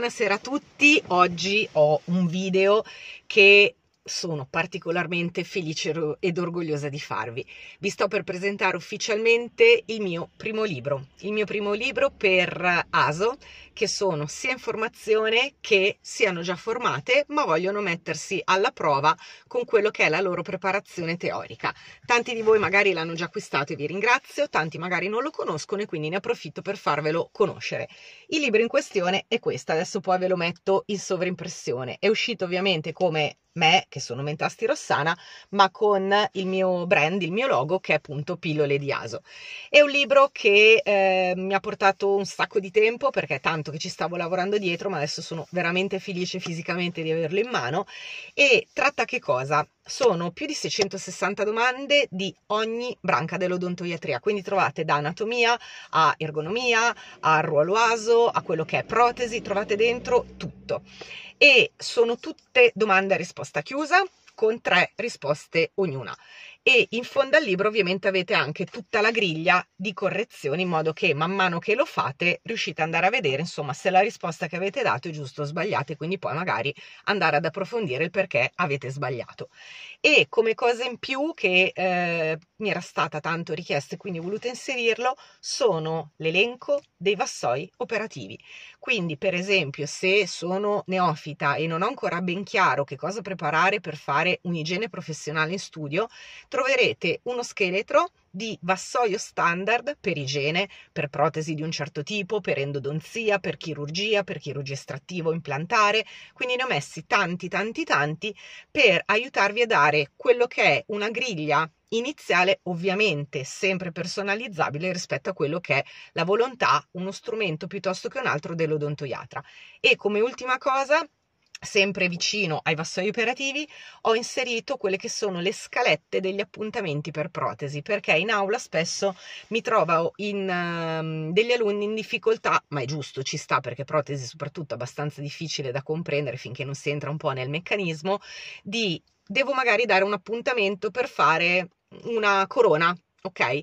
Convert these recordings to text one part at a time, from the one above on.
buonasera a tutti. Oggi ho un video che sono particolarmente felice ed orgogliosa di farvi. Vi sto per presentare ufficialmente il mio primo libro, il mio primo libro per ASO, che sono sia in formazione che siano già formate, ma vogliono mettersi alla prova con quello che è la loro preparazione teorica. Tanti di voi magari l'hanno già acquistato e vi ringrazio, tanti magari non lo conoscono e quindi ne approfitto per farvelo conoscere. Il libro in questione è questo, adesso poi ve lo metto in sovrimpressione. È uscito ovviamente come me, che sono Mentasti Rossana, ma con il mio brand, il mio logo, che è appunto Pillole di Aso. È un libro che eh, mi ha portato un sacco di tempo, perché è tanto che ci stavo lavorando dietro, ma adesso sono veramente felice fisicamente di averlo in mano. E tratta che cosa? sono più di 660 domande di ogni branca dell'odontoiatria, quindi trovate da anatomia a ergonomia, a ruolo aso, a quello che è protesi, trovate dentro tutto. E sono tutte domande a risposta chiusa con tre risposte ognuna e in fondo al libro ovviamente avete anche tutta la griglia di correzioni in modo che man mano che lo fate riuscite ad andare a vedere insomma se la risposta che avete dato è giusta o sbagliata e quindi poi magari andare ad approfondire il perché avete sbagliato. E come cosa in più che eh, mi era stata tanto richiesta e quindi ho voluto inserirlo sono l'elenco dei vassoi operativi. Quindi per esempio se sono neofita e non ho ancora ben chiaro che cosa preparare per fare un'igiene professionale in studio, troverete uno scheletro di vassoio standard per igiene, per protesi di un certo tipo, per endodonzia, per chirurgia, per chirurgia estrattivo implantare, quindi ne ho messi tanti tanti tanti per aiutarvi a dare quello che è una griglia iniziale ovviamente sempre personalizzabile rispetto a quello che è la volontà, uno strumento piuttosto che un altro dell'odontoiatra. E come ultima cosa sempre vicino ai vassoi operativi, ho inserito quelle che sono le scalette degli appuntamenti per protesi, perché in aula spesso mi trovo in, uh, degli alunni in difficoltà, ma è giusto, ci sta perché protesi soprattutto è abbastanza difficile da comprendere finché non si entra un po' nel meccanismo, di devo magari dare un appuntamento per fare una corona, ok?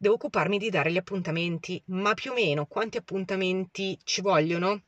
Devo occuparmi di dare gli appuntamenti, ma più o meno quanti appuntamenti ci vogliono?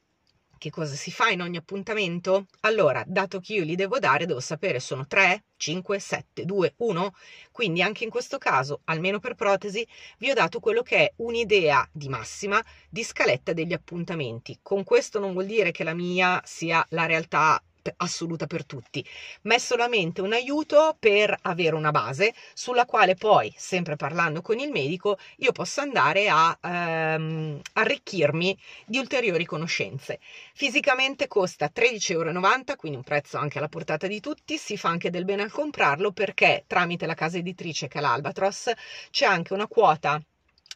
che cosa si fa in ogni appuntamento? Allora, dato che io li devo dare, devo sapere sono 3, 5, 7, 2, 1. Quindi anche in questo caso, almeno per protesi, vi ho dato quello che è un'idea di massima di scaletta degli appuntamenti. Con questo non vuol dire che la mia sia la realtà assoluta per tutti, ma è solamente un aiuto per avere una base sulla quale poi, sempre parlando con il medico, io possa andare a ehm, arricchirmi di ulteriori conoscenze. Fisicamente costa 13,90 euro, quindi un prezzo anche alla portata di tutti, si fa anche del bene al comprarlo perché tramite la casa editrice che è l'Albatros c'è anche una quota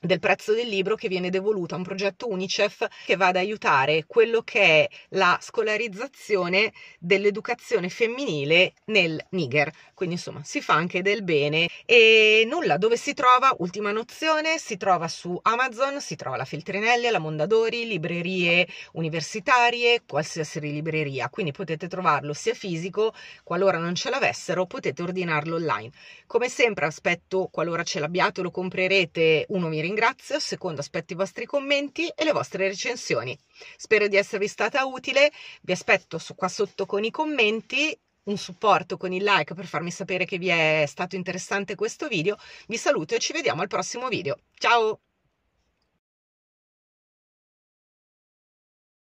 del prezzo del libro che viene devoluto a un progetto UNICEF che va ad aiutare quello che è la scolarizzazione dell'educazione femminile nel Niger. Quindi insomma si fa anche del bene e nulla, dove si trova? Ultima nozione, si trova su Amazon, si trova la Feltrinelli, la Mondadori, librerie universitarie, qualsiasi libreria, quindi potete trovarlo sia fisico, qualora non ce l'avessero potete ordinarlo online. Come sempre aspetto qualora ce l'abbiate lo comprerete, uno mi ringrazia ringrazio, secondo aspetto i vostri commenti e le vostre recensioni. Spero di esservi stata utile, vi aspetto su, qua sotto con i commenti, un supporto con il like per farmi sapere che vi è stato interessante questo video. Vi saluto e ci vediamo al prossimo video. Ciao!